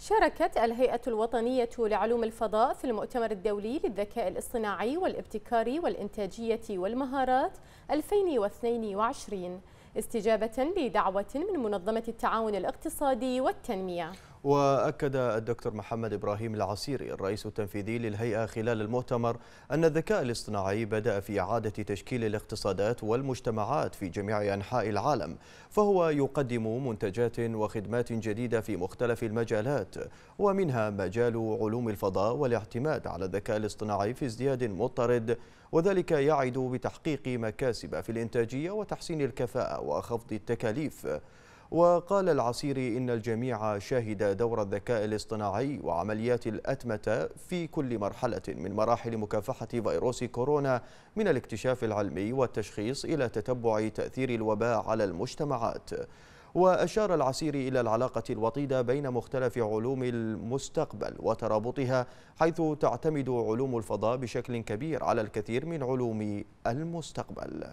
شاركت الهيئة الوطنية لعلوم الفضاء في المؤتمر الدولي للذكاء الاصطناعي والابتكار والإنتاجية والمهارات 2022 استجابة لدعوة من منظمة التعاون الاقتصادي والتنمية وأكد الدكتور محمد إبراهيم العسيري الرئيس التنفيذي للهيئة خلال المؤتمر أن الذكاء الاصطناعي بدأ في إعادة تشكيل الاقتصادات والمجتمعات في جميع أنحاء العالم فهو يقدم منتجات وخدمات جديدة في مختلف المجالات ومنها مجال علوم الفضاء والاعتماد على الذكاء الاصطناعي في ازدياد مضطرد وذلك يعد بتحقيق مكاسب في الإنتاجية وتحسين الكفاءة وخفض التكاليف وقال العصيري إن الجميع شهد دور الذكاء الاصطناعي وعمليات الأتمتة في كل مرحلة من مراحل مكافحة فيروس كورونا من الاكتشاف العلمي والتشخيص إلى تتبع تأثير الوباء على المجتمعات وأشار العسيري إلى العلاقة الوطيدة بين مختلف علوم المستقبل وترابطها حيث تعتمد علوم الفضاء بشكل كبير على الكثير من علوم المستقبل